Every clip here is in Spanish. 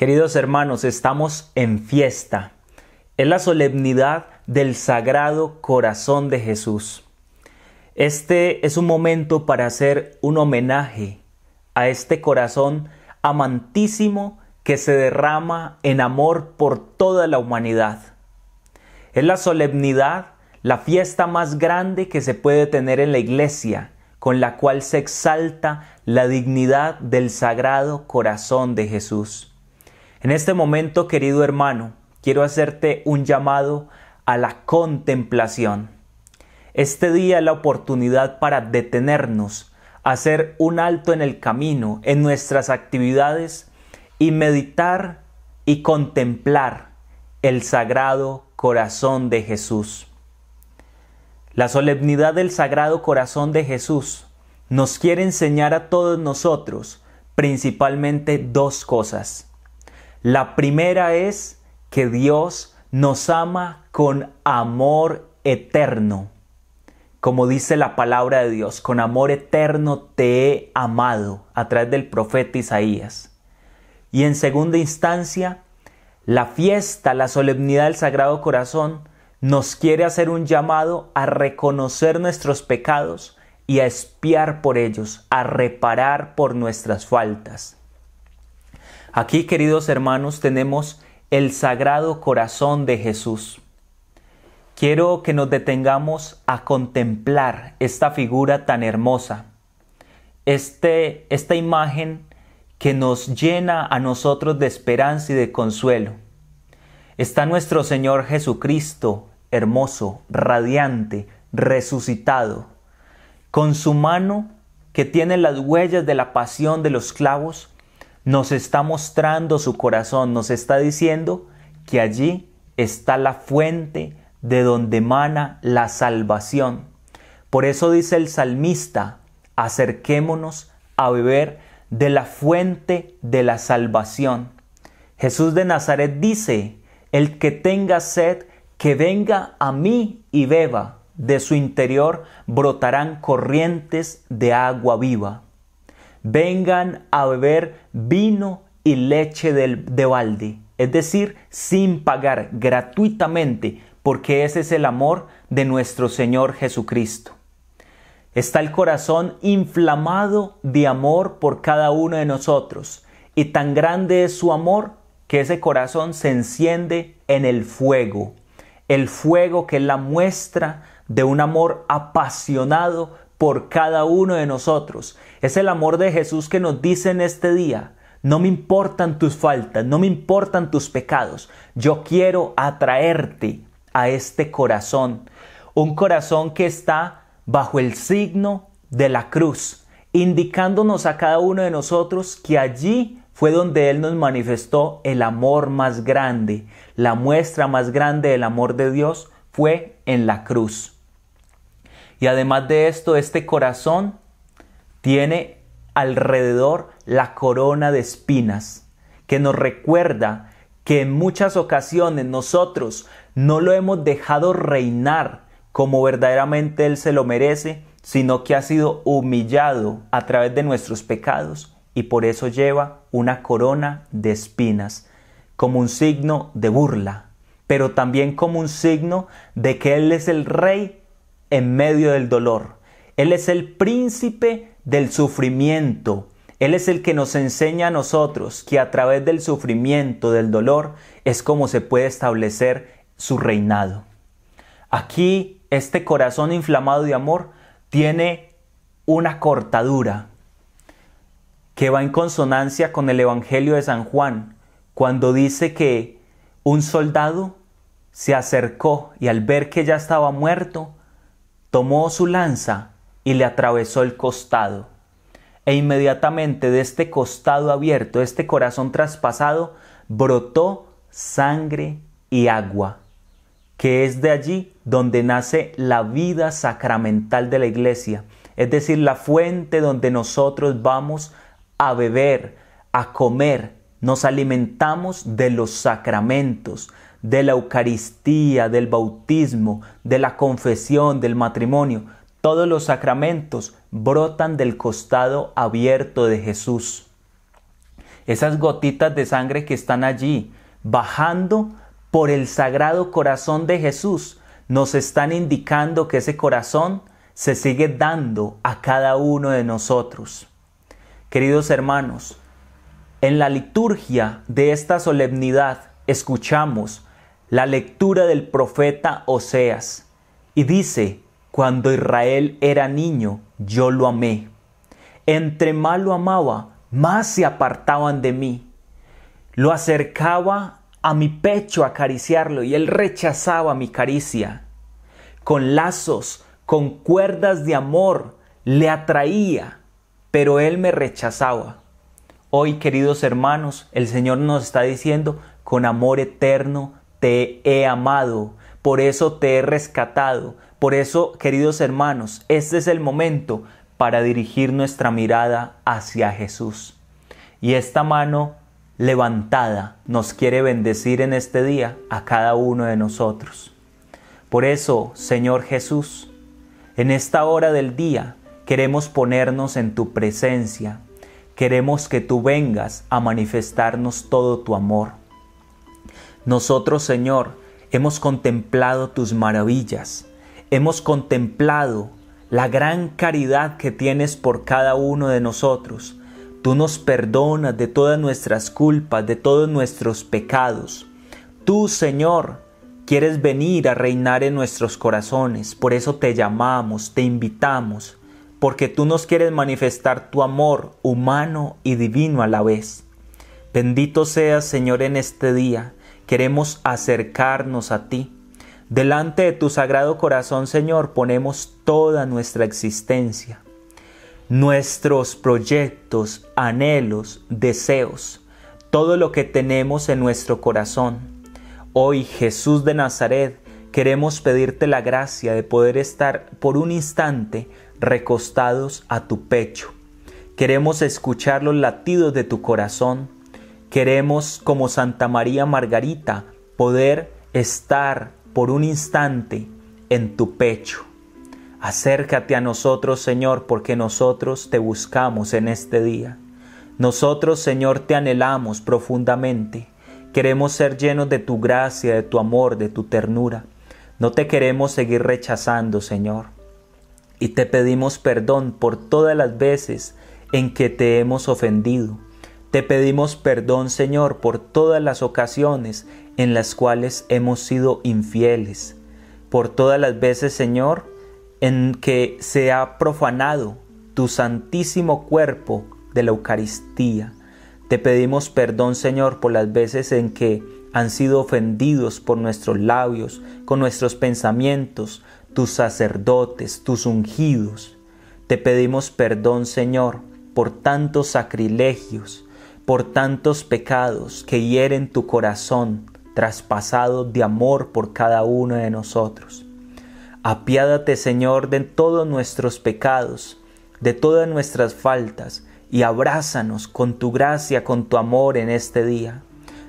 Queridos hermanos, estamos en fiesta. Es la solemnidad del Sagrado Corazón de Jesús. Este es un momento para hacer un homenaje a este corazón amantísimo que se derrama en amor por toda la humanidad. Es la solemnidad, la fiesta más grande que se puede tener en la iglesia, con la cual se exalta la dignidad del Sagrado Corazón de Jesús. En este momento, querido hermano, quiero hacerte un llamado a la contemplación. Este día es la oportunidad para detenernos, hacer un alto en el camino, en nuestras actividades y meditar y contemplar el sagrado corazón de Jesús. La solemnidad del sagrado corazón de Jesús nos quiere enseñar a todos nosotros principalmente dos cosas. La primera es que Dios nos ama con amor eterno. Como dice la palabra de Dios, con amor eterno te he amado a través del profeta Isaías. Y en segunda instancia, la fiesta, la solemnidad del Sagrado Corazón nos quiere hacer un llamado a reconocer nuestros pecados y a espiar por ellos, a reparar por nuestras faltas. Aquí, queridos hermanos, tenemos el sagrado corazón de Jesús. Quiero que nos detengamos a contemplar esta figura tan hermosa, este, esta imagen que nos llena a nosotros de esperanza y de consuelo. Está nuestro Señor Jesucristo, hermoso, radiante, resucitado, con su mano que tiene las huellas de la pasión de los clavos, nos está mostrando su corazón, nos está diciendo que allí está la fuente de donde emana la salvación. Por eso dice el salmista, acerquémonos a beber de la fuente de la salvación. Jesús de Nazaret dice, el que tenga sed, que venga a mí y beba, de su interior brotarán corrientes de agua viva vengan a beber vino y leche del, de balde, es decir, sin pagar gratuitamente, porque ese es el amor de nuestro Señor Jesucristo. Está el corazón inflamado de amor por cada uno de nosotros, y tan grande es su amor que ese corazón se enciende en el fuego, el fuego que es la muestra de un amor apasionado por cada uno de nosotros. Es el amor de Jesús que nos dice en este día, no me importan tus faltas, no me importan tus pecados, yo quiero atraerte a este corazón, un corazón que está bajo el signo de la cruz, indicándonos a cada uno de nosotros que allí fue donde Él nos manifestó el amor más grande, la muestra más grande del amor de Dios fue en la cruz. Y además de esto, este corazón tiene alrededor la corona de espinas, que nos recuerda que en muchas ocasiones nosotros no lo hemos dejado reinar como verdaderamente Él se lo merece, sino que ha sido humillado a través de nuestros pecados y por eso lleva una corona de espinas, como un signo de burla, pero también como un signo de que Él es el rey en medio del dolor. Él es el príncipe del sufrimiento. Él es el que nos enseña a nosotros que a través del sufrimiento, del dolor, es como se puede establecer su reinado. Aquí este corazón inflamado de amor tiene una cortadura que va en consonancia con el Evangelio de San Juan, cuando dice que un soldado se acercó y al ver que ya estaba muerto, tomó su lanza y le atravesó el costado. E inmediatamente de este costado abierto, este corazón traspasado, brotó sangre y agua, que es de allí donde nace la vida sacramental de la iglesia, es decir, la fuente donde nosotros vamos a beber, a comer, nos alimentamos de los sacramentos, de la Eucaristía, del bautismo, de la confesión, del matrimonio, todos los sacramentos brotan del costado abierto de Jesús. Esas gotitas de sangre que están allí, bajando por el sagrado corazón de Jesús, nos están indicando que ese corazón se sigue dando a cada uno de nosotros. Queridos hermanos, en la liturgia de esta solemnidad escuchamos la lectura del profeta Oseas y dice, cuando Israel era niño, yo lo amé. Entre más lo amaba, más se apartaban de mí. Lo acercaba a mi pecho a acariciarlo y él rechazaba mi caricia. Con lazos, con cuerdas de amor, le atraía, pero él me rechazaba. Hoy, queridos hermanos, el Señor nos está diciendo, con amor eterno te he amado, por eso te he rescatado. Por eso, queridos hermanos, este es el momento para dirigir nuestra mirada hacia Jesús. Y esta mano levantada nos quiere bendecir en este día a cada uno de nosotros. Por eso, Señor Jesús, en esta hora del día queremos ponernos en tu presencia, queremos que tú vengas a manifestarnos todo tu amor. Nosotros, Señor, hemos contemplado tus maravillas, hemos contemplado la gran caridad que tienes por cada uno de nosotros. Tú nos perdonas de todas nuestras culpas, de todos nuestros pecados. Tú, Señor, quieres venir a reinar en nuestros corazones. Por eso te llamamos, te invitamos, porque tú nos quieres manifestar tu amor humano y divino a la vez. Bendito seas, Señor, en este día queremos acercarnos a ti. Delante de tu sagrado corazón, Señor, ponemos toda nuestra existencia, nuestros proyectos, anhelos, deseos, todo lo que tenemos en nuestro corazón. Hoy, Jesús de Nazaret, queremos pedirte la gracia de poder estar por un instante recostados a tu pecho. Queremos escuchar los latidos de tu corazón Queremos, como Santa María Margarita, poder estar por un instante en tu pecho. Acércate a nosotros, Señor, porque nosotros te buscamos en este día. Nosotros, Señor, te anhelamos profundamente. Queremos ser llenos de tu gracia, de tu amor, de tu ternura. No te queremos seguir rechazando, Señor. Y te pedimos perdón por todas las veces en que te hemos ofendido te pedimos perdón, Señor, por todas las ocasiones en las cuales hemos sido infieles, por todas las veces, Señor, en que se ha profanado tu santísimo cuerpo de la Eucaristía. Te pedimos perdón, Señor, por las veces en que han sido ofendidos por nuestros labios, con nuestros pensamientos, tus sacerdotes, tus ungidos. Te pedimos perdón, Señor, por tantos sacrilegios, por tantos pecados que hieren tu corazón, traspasado de amor por cada uno de nosotros. Apiádate, Señor, de todos nuestros pecados, de todas nuestras faltas, y abrázanos con tu gracia, con tu amor en este día.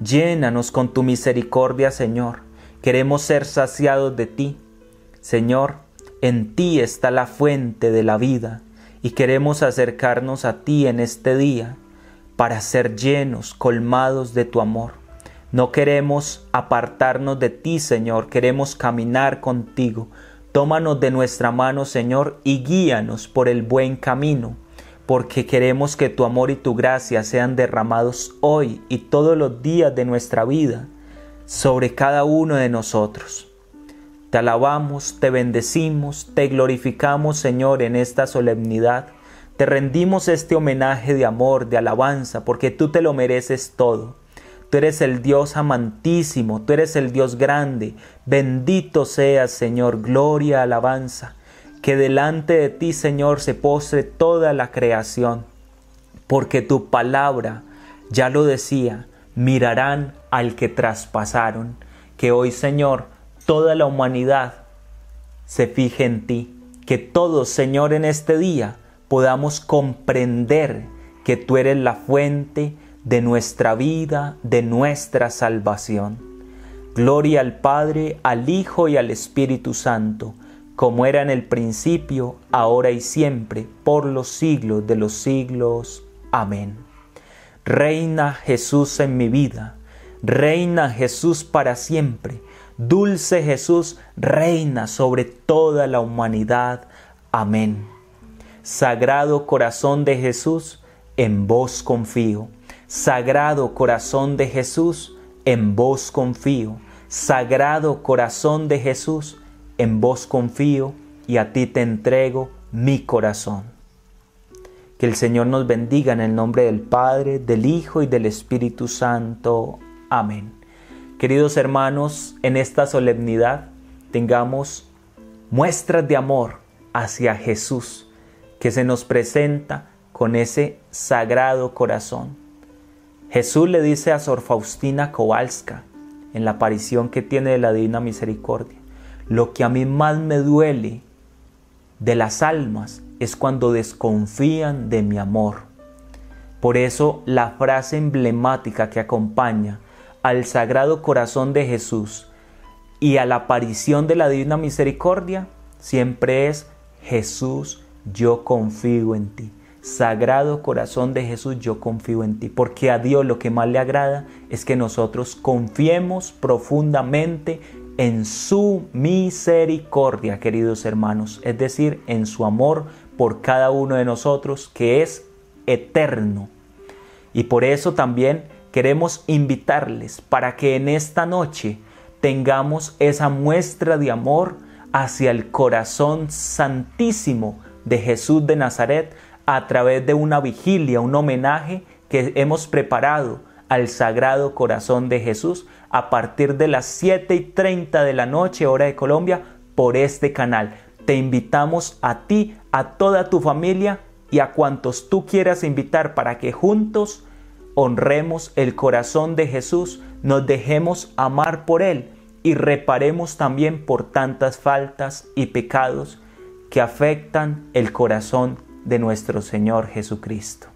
Llénanos con tu misericordia, Señor. Queremos ser saciados de ti. Señor, en ti está la fuente de la vida, y queremos acercarnos a ti en este día para ser llenos, colmados de tu amor. No queremos apartarnos de ti, Señor, queremos caminar contigo. Tómanos de nuestra mano, Señor, y guíanos por el buen camino, porque queremos que tu amor y tu gracia sean derramados hoy y todos los días de nuestra vida sobre cada uno de nosotros. Te alabamos, te bendecimos, te glorificamos, Señor, en esta solemnidad te rendimos este homenaje de amor, de alabanza, porque tú te lo mereces todo. Tú eres el Dios amantísimo, tú eres el Dios grande. Bendito seas, Señor, gloria, alabanza. Que delante de ti, Señor, se pose toda la creación, porque tu palabra, ya lo decía, mirarán al que traspasaron. Que hoy, Señor, toda la humanidad se fije en ti. Que todos, Señor, en este día, podamos comprender que tú eres la fuente de nuestra vida, de nuestra salvación. Gloria al Padre, al Hijo y al Espíritu Santo, como era en el principio, ahora y siempre, por los siglos de los siglos. Amén. Reina Jesús en mi vida, reina Jesús para siempre, dulce Jesús, reina sobre toda la humanidad. Amén. Sagrado Corazón de Jesús, en vos confío. Sagrado Corazón de Jesús, en vos confío. Sagrado Corazón de Jesús, en vos confío y a ti te entrego mi corazón. Que el Señor nos bendiga en el nombre del Padre, del Hijo y del Espíritu Santo. Amén. Queridos hermanos, en esta solemnidad tengamos muestras de amor hacia Jesús que se nos presenta con ese sagrado corazón. Jesús le dice a Sor Faustina Kowalska en la aparición que tiene de la Divina Misericordia, lo que a mí más me duele de las almas es cuando desconfían de mi amor. Por eso la frase emblemática que acompaña al Sagrado Corazón de Jesús y a la aparición de la Divina Misericordia siempre es Jesús yo confío en ti. Sagrado corazón de Jesús, yo confío en ti, porque a Dios lo que más le agrada es que nosotros confiemos profundamente en su misericordia, queridos hermanos, es decir, en su amor por cada uno de nosotros, que es eterno. Y por eso también queremos invitarles para que en esta noche tengamos esa muestra de amor hacia el corazón santísimo de Jesús de Nazaret a través de una vigilia, un homenaje que hemos preparado al Sagrado Corazón de Jesús a partir de las 7 y 30 de la noche, hora de Colombia, por este canal. Te invitamos a ti, a toda tu familia y a cuantos tú quieras invitar para que juntos honremos el corazón de Jesús, nos dejemos amar por Él y reparemos también por tantas faltas y pecados que afectan el corazón de nuestro Señor Jesucristo.